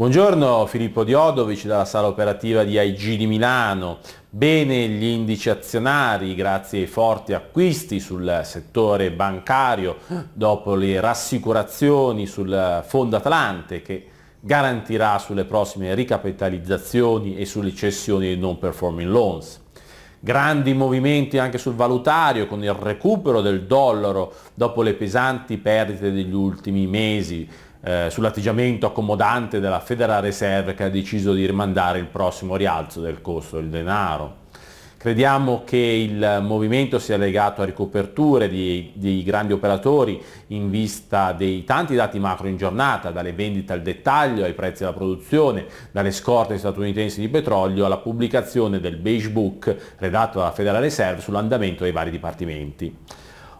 Buongiorno Filippo Diodovici dalla sala operativa di IG di Milano. Bene gli indici azionari grazie ai forti acquisti sul settore bancario dopo le rassicurazioni sul Fondo Atlante che garantirà sulle prossime ricapitalizzazioni e sulle cessioni di non performing loans grandi movimenti anche sul valutario con il recupero del dollaro dopo le pesanti perdite degli ultimi mesi eh, sull'atteggiamento accomodante della Federal Reserve che ha deciso di rimandare il prossimo rialzo del costo del denaro. Crediamo che il movimento sia legato a ricoperture di, di, grandi operatori in vista dei tanti dati macro in giornata, dalle vendite al dettaglio ai prezzi della produzione, dalle scorte statunitensi di petrolio alla pubblicazione del Beige Book redatto dalla Federal Reserve sull'andamento dei vari dipartimenti.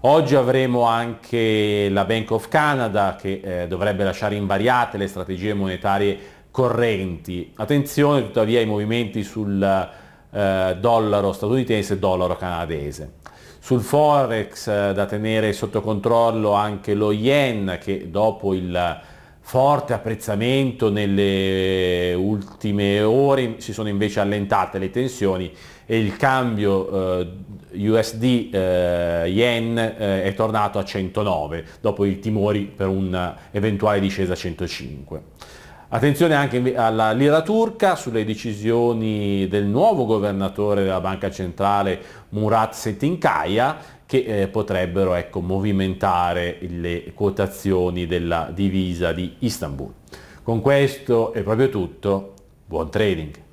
Oggi avremo anche la Bank of Canada che eh, dovrebbe lasciare invariate le strategie monetarie correnti. Attenzione tuttavia ai movimenti sul eh, dollaro statunitense e dollaro canadese. Sul forex eh, da tenere sotto controllo anche lo yen che dopo il forte apprezzamento nelle ultime ore si sono invece allentate le tensioni e il cambio eh, USD eh, yen eh, è tornato a 109 dopo i timori per un'eventuale discesa a 105. Attenzione anche alla lira turca sulle decisioni del nuovo governatore della Banca Centrale Murat Setinkaya che eh, potrebbero ecco, movimentare le quotazioni della divisa di Istanbul. Con questo è proprio tutto, buon trading!